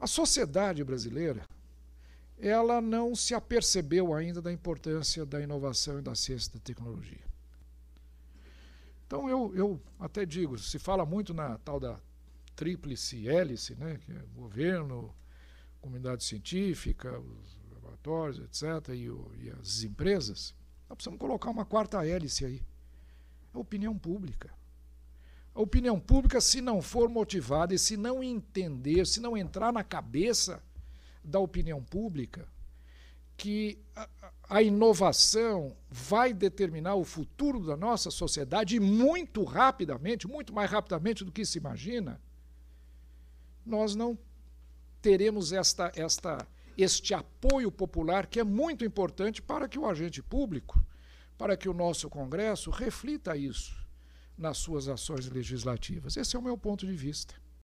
A sociedade brasileira, ela não se apercebeu ainda da importância da inovação e da ciência e da tecnologia. Então, eu, eu até digo, se fala muito na tal da tríplice hélice, né, que é governo, comunidade científica, os laboratórios, etc., e, o, e as empresas, nós precisamos colocar uma quarta hélice aí. A é opinião pública. A opinião pública, se não for motivada e se não entender, se não entrar na cabeça da opinião pública, que a inovação vai determinar o futuro da nossa sociedade e muito rapidamente, muito mais rapidamente do que se imagina, nós não teremos esta, esta, este apoio popular que é muito importante para que o agente público, para que o nosso Congresso reflita isso nas suas ações legislativas. Esse é o meu ponto de vista.